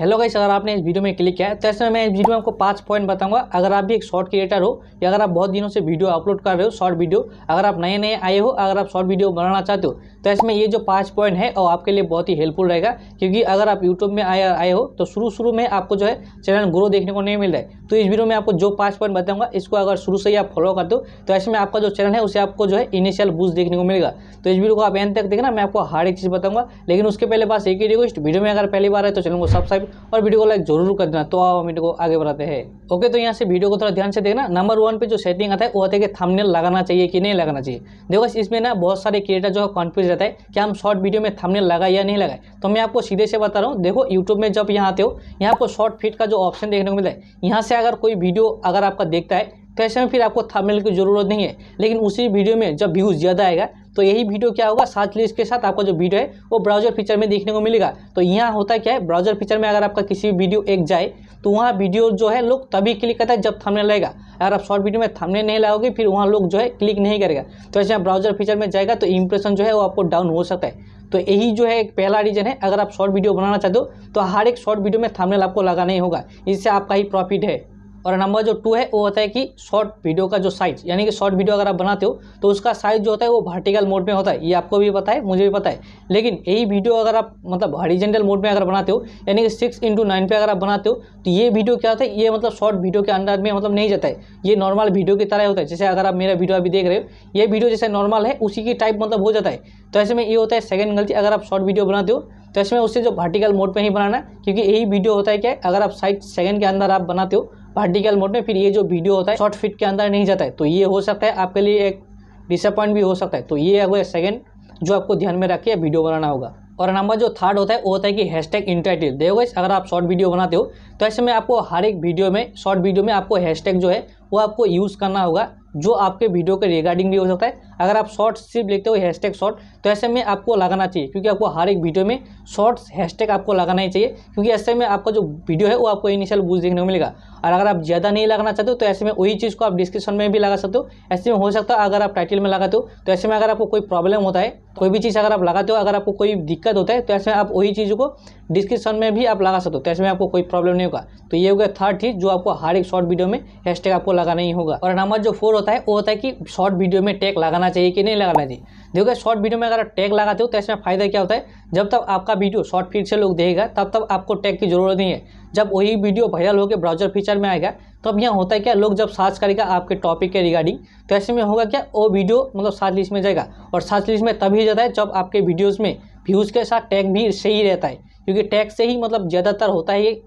hello guys अगर आपने इस वीडियो में क्लिक किया है तो ऐसे में मैं इस वीडियो में आपको पांच पॉइंट बताऊंगा अगर आप भी एक शॉर्ट क्रिएटर हो या अगर आप बहुत दिनों से वीडियो अपलोड कर रहे हो शॉर्ट वीडियो अगर आप नए नए आए हो अगर आप शॉर्ट वीडियो बनाना चाहते हो तो इसमें ये जो पाँच पॉइंट है और आपके लिए बहुत ही हेल्पफुल रहेगा क्योंकि अगर आप यूट्यूब में आए आए हो तो शुरू शुरू में आपको जो है चैनल ग्रो देखने को नहीं मिल रहा है तो इस वीडियो में आपको जो पाँच पॉइंट बताऊंगा इसको अगर शुरू से ही आप फॉलो करते हो तो ऐसे में आपका जो चैनल है उसे आपको जो है इनिशियल बूस्ट देखने को मिलेगा तो इस वीडियो को आप एंड तक देखना मैं आपको हर एक चीज़ बताऊँगा लेकिन उसके पहले पास एक ही रिक्वेस्ट वीडियो में अगर पहली बार है तो चैनल को सब्सक्राइब और वीडियो को लाइक जरूर कर देना तो आप वीडियो को आगे बढ़ाते हैं ओके तो यहाँ से वीडियो को थोड़ा ध्यान से देखना नंबर वन पे जो सेटिंग आता है वो आता है कि थमनेल लगाना चाहिए कि नहीं लगाना चाहिए देखो इसमें ना बहुत सारे क्रिएटर जो है कॉन्फ्यूज रहता है कि हम शॉर्ट वीडियो में थमनेल लगाए या नहीं लगाए तो मैं आपको सीधे से बता रहा हूँ देखो यूट्यूब में जब यहाँ आते हो यहाँ आपको शॉर्ट फिट का जो ऑप्शन देखने को मिलता है यहाँ से अगर कोई वीडियो अगर आपका देखता है तो ऐसे में फिर आपको थमनेल की जरूरत नहीं है लेकिन उसी वीडियो में जब व्यूज़ ज़्यादा आएगा तो यही वीडियो क्या होगा साथ लिस्ट के साथ आपका जो वीडियो है वो ब्राउजर फीचर में देखने को मिलेगा तो यहाँ होता क्या है ब्राउजर फीचर में अगर आपका किसी भी वीडियो एक जाए तो वहाँ वीडियो जो है लोग तभी क्लिक करता है जब थमने लगेगा अगर आप शॉर्ट वीडियो में थमने नहीं लगाओगे फिर वहाँ लोग जो है क्लिक नहीं करेगा तो ऐसे ब्राउजर फीचर में जाएगा तो इंप्रेशन जो है वो आपको डाउन हो सकता है तो यही जो है एक पहला रीजन है अगर आप शॉर्ट वीडियो बनाना चाहते हो तो हर एक शॉर्ट वीडियो में थंबनेल आपको लगाना ही होगा इससे आपका ही प्रॉफिट है और नंबर जो टू है वो होता है कि शॉर्ट वीडियो का जो साइज यानी कि शॉर्ट वीडियो अगर आप बनाते हो तो उसका साइज जो होता है वो वर्टिकल मोड में होता है ये आपको भी पता है मुझे भी पता है लेकिन यही वीडियो अगर आप मतलब हरिजेंटल मोड में अगर बनाते हो यानी कि सिक्स इंटू नाइन पे अगर आप बनाते हो तो ये वीडियो क्या होता है ये मतलब शॉर्ट वीडियो के अंडर में मतलब नहीं जाता है ये नॉर्मल वीडियो की तरह होता है जैसे अगर आप मेरा वीडियो अभी देख रहे हो ये वीडियो जैसे नॉर्मल है उसी की टाइप मतलब हो जाता है तो ऐसे में ये होता है सेकेंड गलती अगर आप शॉर्ट वीडियो बनाते हो तो इसमें उससे जो वर्टिकल मोड पे ही बनाना क्योंकि यही वीडियो होता है क्या अगर आप साइड सेकंड के अंदर आप बनाते हो पार्टिकल मोड में फिर ये जो वीडियो होता है शॉर्ट फिट के अंदर नहीं जाता है तो ये हो सकता है आपके लिए एक डिसअपॉइंट भी हो सकता है तो ये है सेकेंड जो आपको ध्यान में रखिए वीडियो बनाना होगा और नंबर जो थर्ड होता है वो होता है कि हैश टैग इंटरेक्टिव देखो अगर आप शॉर्ट वीडियो बनाते हो तो ऐसे में आपको हर एक वीडियो में शॉर्ट वीडियो में आपको हैशटैग जो है वो आपको यूज़ करना होगा जो आपके वीडियो के रिगार्डिंग भी हो सकता है अगर आप शॉर्ट्स सिर्फ लेते हो हैशटैग शॉर्ट तो ऐसे में आपको लगाना चाहिए क्योंकि आपको हर एक वीडियो में शॉर्ट्स हैशटैग आपको लगाना ही चाहिए क्योंकि ऐसे में आपका जो वीडियो है वो आपको इनिशियल बूस्ट देखने को मिलेगा और अगर आप ज़्यादा नहीं लगाना चाहते हो तो ऐसे में वही चीज़ को आप डिस्क्रिप्शन में भी लगा सकते हो ऐसे में हो सकता है अगर आप टाइटल में लगाते हो तो ऐसे में अगर आपको कोई प्रॉब्लम होता है कोई भी चीज़ अगर आप लगाते हो अगर आपको कोई दिक्कत होता है तो ऐसे में आप वही चीज़ को डिस्क्रिप्शन में भी आप लगा सकते हो तो ऐसे में आपको कोई प्रॉब्लम नहीं होगा तो ये हो गया थर्ड चीज़ जो आपको हर एक शॉर्ट वीडियो में हैशटैग आपको लगाना ही होगा और नंबर जो फोर होता है वो होता है कि शॉर्ट वीडियो में टैग लगाना चाहिए कि नहीं लगाना चाहिए देखो शॉर्ट वीडियो में अगर आप टैग लगाते हो तो इसमें फ़ायदा क्या होता है जब तक आपका वीडियो शॉर्ट फीड से लोग देखेगा तब तक आपको टैग की जरूरत नहीं है जब वही वीडियो वायरल होकर ब्राउजर फीचर में आएगा तो अब यहाँ होता है क्या लोग जब सर्च करेगा आपके टॉपिक के रिगार्डिंग तो ऐसे में होगा क्या वो वीडियो मतलब सर्च लिस्ट में जाएगा और सर्च लिस्ट में तभी जाता है जब आपके वीडियोज़ में व्यूज़ के साथ टैग भी सही रहता है क्योंकि टैग से ही मतलब ज़्यादातर होता है ये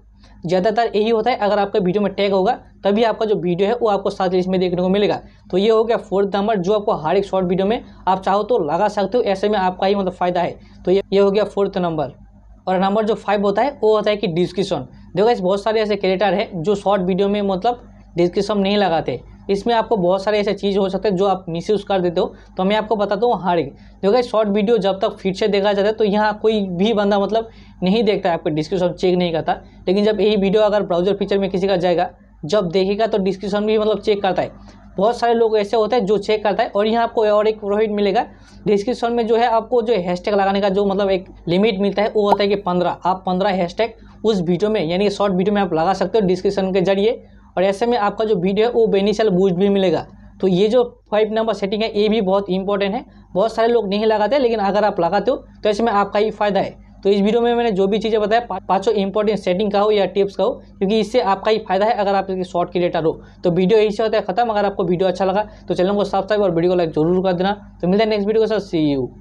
ज़्यादातर यही होता है अगर आपका वीडियो में टैग होगा तभी आपका जो वीडियो है वो आपको साथ लिस्ट में देखने को मिलेगा तो ये हो गया फोर्थ नंबर जो आपको हर एक शॉर्ट वीडियो में आप चाहो तो लगा सकते हो ऐसे में आपका ही मतलब फ़ायदा है तो ये ये हो गया फोर्थ नंबर और नंबर जो फाइव होता है वो होता है कि डिस्क्रिप्शन देखो इस बहुत सारे ऐसे क्रिएटर हैं जो शॉर्ट वीडियो में मतलब डिस्क्रिप्शन नहीं लगाते इसमें आपको बहुत सारे ऐसे चीज़ हो सकते हैं जो आप मिस कर देते हो तो मैं आपको बताता हूँ हर एक देखो शॉर्ट वीडियो जब तक फिर से देखा जाता है तो यहाँ कोई भी बंदा मतलब नहीं देखता है आपका डिस्क्रिप्शन चेक नहीं करता लेकिन जब यही वीडियो अगर ब्राउजर फीचर में किसी का जाएगा जब देखेगा तो डिस्क्रिप्शन भी मतलब चेक करता है बहुत सारे लोग ऐसे होते हैं जो चेक करता है और यहाँ आपको और एक प्रॉफिट मिलेगा डिस्क्रिप्शन में जो है आपको जो हैशटैग लगाने का जो मतलब एक लिमिट मिलता है वो होता है कि पंद्रह आप पंद्रह हैशटैग उस वीडियो में यानी शॉर्ट वीडियो में आप लगा सकते हो डिस्क्रिप्शन के जरिए और ऐसे में आपका जो वीडियो है वो बेनिशियल बूस्ट भी मिलेगा तो ये जो फाइव नंबर सेटिंग है ये भी बहुत इंपॉर्टेंट है बहुत सारे लोग नहीं लगाते लेकिन अगर आप लगाते हो तो ऐसे में आपका ही फायदा है तो इस वीडियो में मैंने जो भी चीज़ें बताया पा, पांचों इंपॉर्टेंट सेटिंग का हो या टिप्स का हो क्योंकि इससे आपका ही फायदा है अगर आप इसकी शॉर्ट क्रिएटर हो तो वीडियो यही से होता है खत्म अगर आपको वीडियो अच्छा लगा तो चैनल को सब्सक्राइब और वीडियो को लाइक जरूर कर देना तो मिलता है नेक्स्ट वीडियो के साथ सी यू